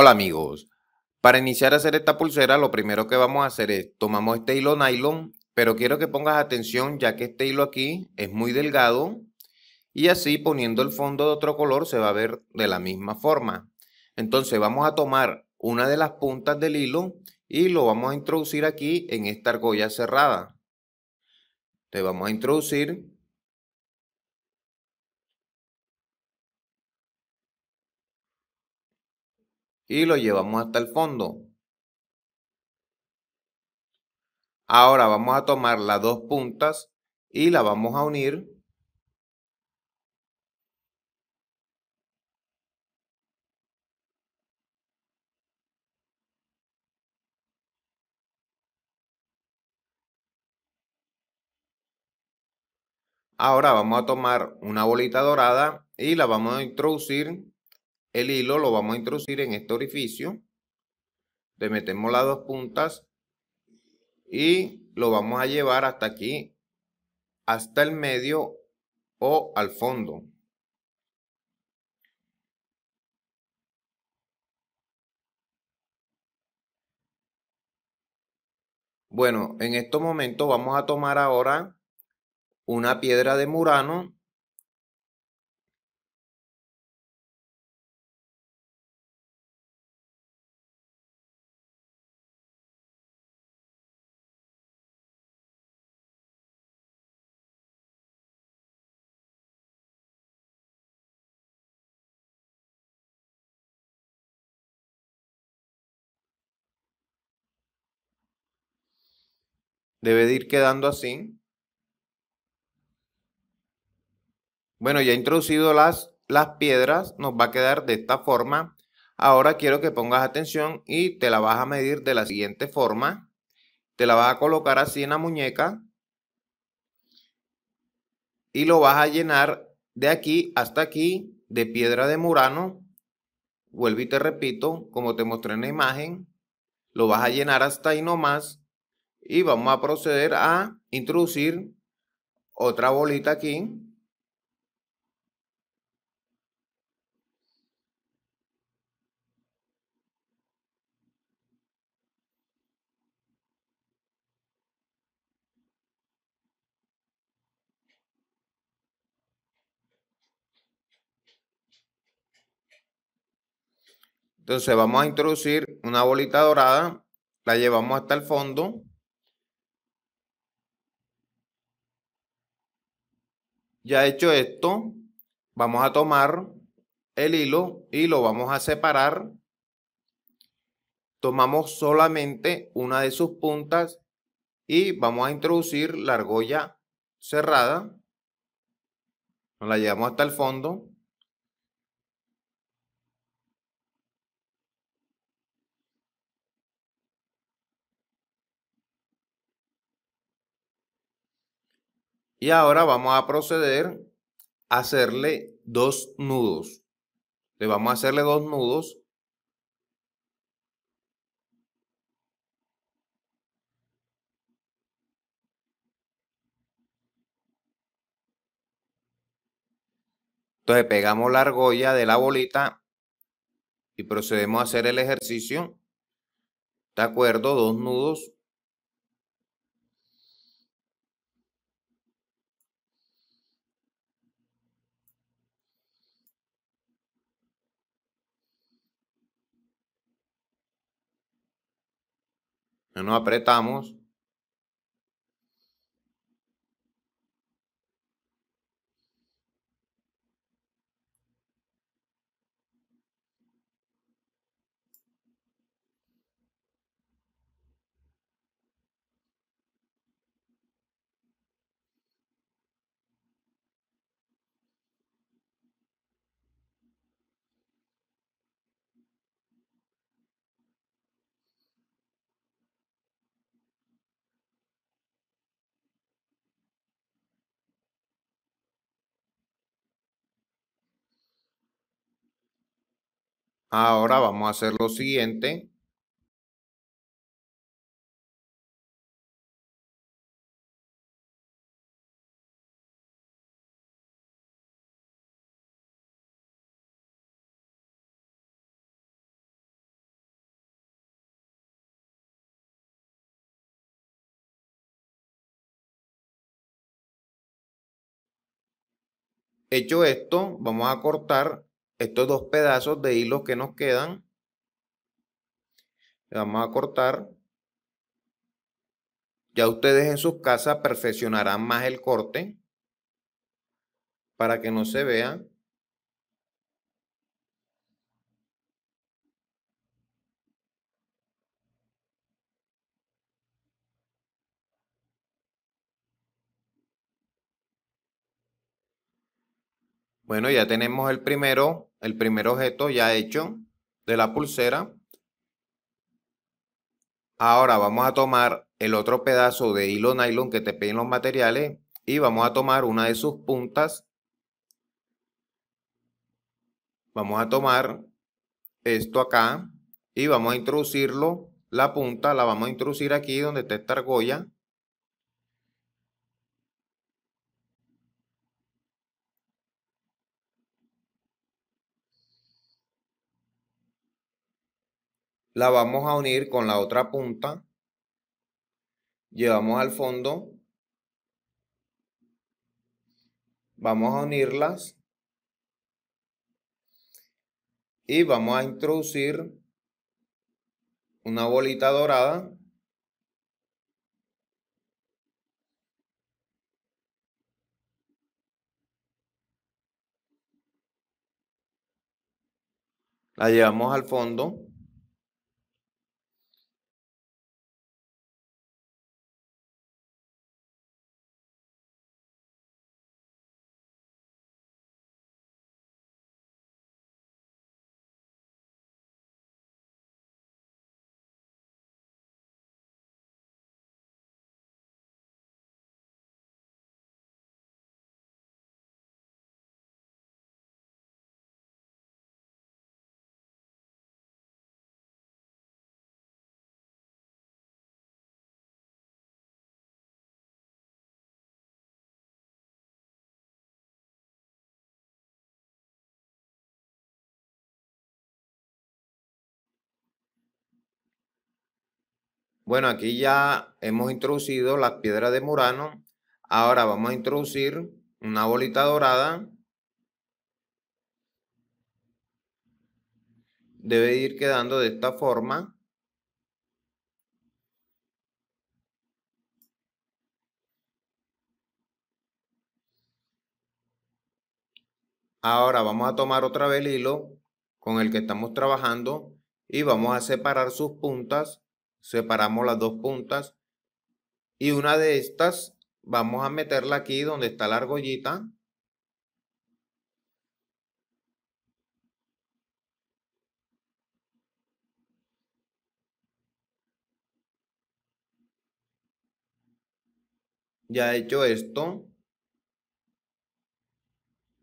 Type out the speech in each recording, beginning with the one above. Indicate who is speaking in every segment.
Speaker 1: Hola amigos, para iniciar a hacer esta pulsera lo primero que vamos a hacer es tomamos este hilo nylon, pero quiero que pongas atención ya que este hilo aquí es muy delgado y así poniendo el fondo de otro color se va a ver de la misma forma. Entonces vamos a tomar una de las puntas del hilo y lo vamos a introducir aquí en esta argolla cerrada. Te vamos a introducir y lo llevamos hasta el fondo. Ahora vamos a tomar las dos puntas y la vamos a unir. Ahora vamos a tomar una bolita dorada y la vamos a introducir el hilo lo vamos a introducir en este orificio. Le metemos las dos puntas y lo vamos a llevar hasta aquí, hasta el medio o al fondo. Bueno, en estos momentos vamos a tomar ahora una piedra de murano Debe de ir quedando así. Bueno, ya he introducido las, las piedras, nos va a quedar de esta forma. Ahora quiero que pongas atención y te la vas a medir de la siguiente forma. Te la vas a colocar así en la muñeca y lo vas a llenar de aquí hasta aquí de piedra de murano. Vuelvo y te repito, como te mostré en la imagen, lo vas a llenar hasta ahí nomás y vamos a proceder a introducir otra bolita aquí. Entonces vamos a introducir una bolita dorada, la llevamos hasta el fondo. Ya hecho esto, vamos a tomar el hilo y lo vamos a separar. Tomamos solamente una de sus puntas y vamos a introducir la argolla cerrada. Nos la llevamos hasta el fondo. Y ahora vamos a proceder a hacerle dos nudos. Le vamos a hacerle dos nudos. Entonces pegamos la argolla de la bolita y procedemos a hacer el ejercicio. ¿De acuerdo? Dos nudos no apretamos Ahora vamos a hacer lo
Speaker 2: siguiente. Hecho
Speaker 1: esto, vamos a cortar estos dos pedazos de hilos que nos quedan, le vamos a cortar. Ya ustedes en sus casas perfeccionarán más el corte para que no se vea. Bueno, ya tenemos el primero, el primer objeto ya hecho de la pulsera. Ahora vamos a tomar el otro pedazo de hilo nylon que te piden los materiales y vamos a tomar una de sus puntas. Vamos a tomar esto acá y vamos a introducirlo, la punta la vamos a introducir aquí donde está esta argolla. la vamos a unir con la otra punta, llevamos al fondo, vamos a unirlas y vamos a introducir una bolita dorada la llevamos al fondo Bueno, aquí ya hemos introducido las piedras de Murano. Ahora vamos a introducir una bolita dorada. Debe ir quedando de esta forma. Ahora vamos a tomar otra vez el hilo con el que estamos trabajando y vamos a separar sus puntas separamos las dos puntas y una de estas vamos a meterla aquí donde está la argollita. Ya hecho esto,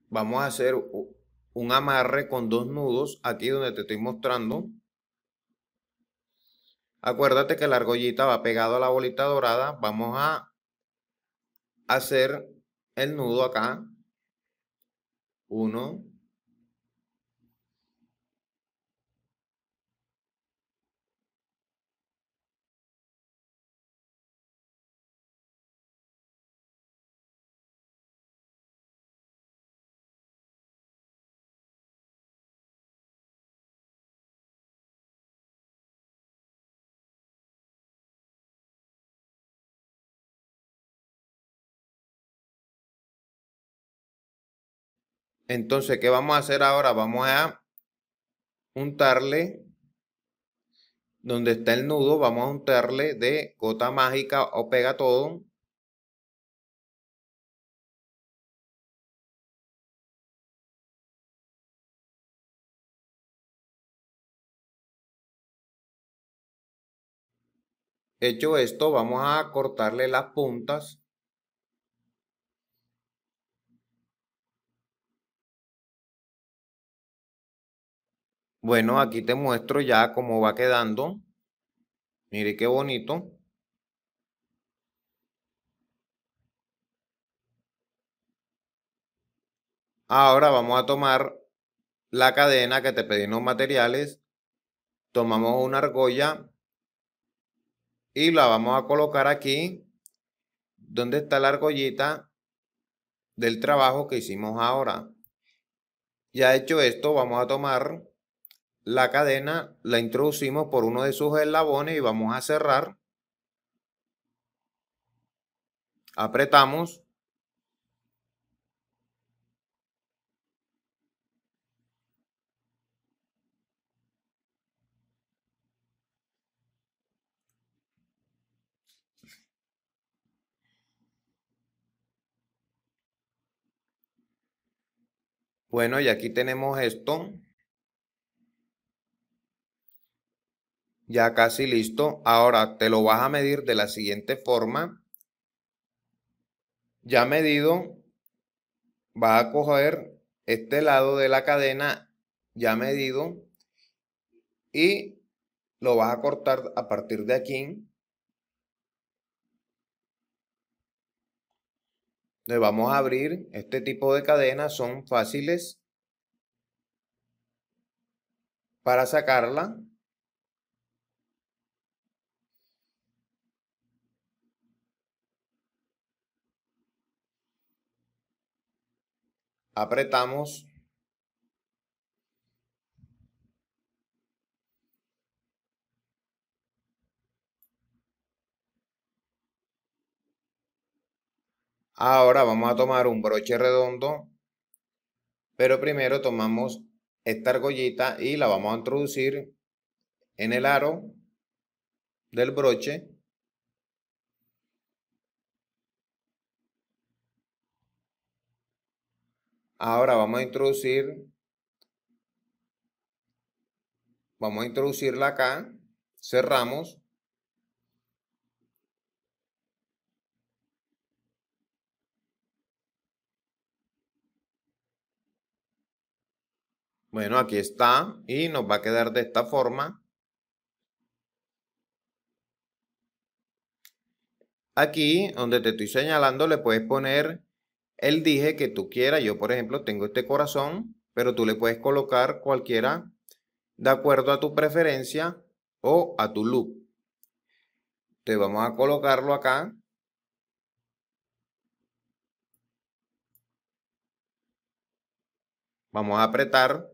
Speaker 1: vamos a hacer un amarre con dos nudos aquí donde te estoy mostrando. Acuérdate que la argollita va pegado a la bolita dorada. Vamos a hacer el nudo acá. Uno, Entonces, ¿qué vamos a hacer ahora? Vamos a untarle donde está el nudo, vamos a untarle de gota mágica o pega todo. Hecho esto, vamos a cortarle las puntas Bueno, aquí te muestro ya cómo va quedando. Mire qué bonito. Ahora vamos a tomar la cadena que te pedí en los materiales. Tomamos una argolla y la vamos a colocar aquí donde está la argollita del trabajo que hicimos ahora. Ya hecho esto, vamos a tomar la cadena la introducimos por uno de sus eslabones y vamos a cerrar. Apretamos. Bueno, y aquí tenemos esto. Ya casi listo. Ahora te lo vas a medir de la siguiente forma. Ya medido, vas a coger este lado de la cadena ya medido y lo vas a cortar a partir de aquí. Le vamos a abrir. Este tipo de cadenas son fáciles para sacarla. apretamos. Ahora vamos a tomar un broche redondo, pero primero tomamos esta argollita y la vamos a introducir en el aro del broche Ahora vamos a introducir, vamos a introducirla acá, cerramos. Bueno, aquí está y nos va a quedar de esta forma. Aquí, donde te estoy señalando, le puedes poner él dije que tú quieras, yo por ejemplo tengo este corazón, pero tú le puedes colocar cualquiera de acuerdo a tu preferencia o a tu look. Entonces vamos a colocarlo acá. Vamos a apretar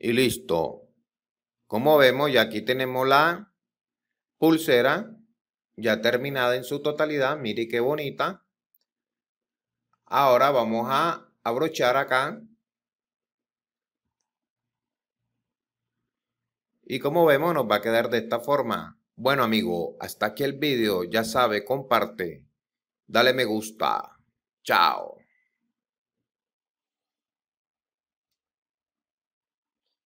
Speaker 1: y listo. Como vemos, ya aquí tenemos la pulsera ya terminada en su totalidad. Mire qué bonita. Ahora vamos a abrochar acá. Y como vemos, nos va a quedar de esta forma. Bueno, amigo, hasta aquí el vídeo. Ya sabe, comparte. Dale me gusta. Chao.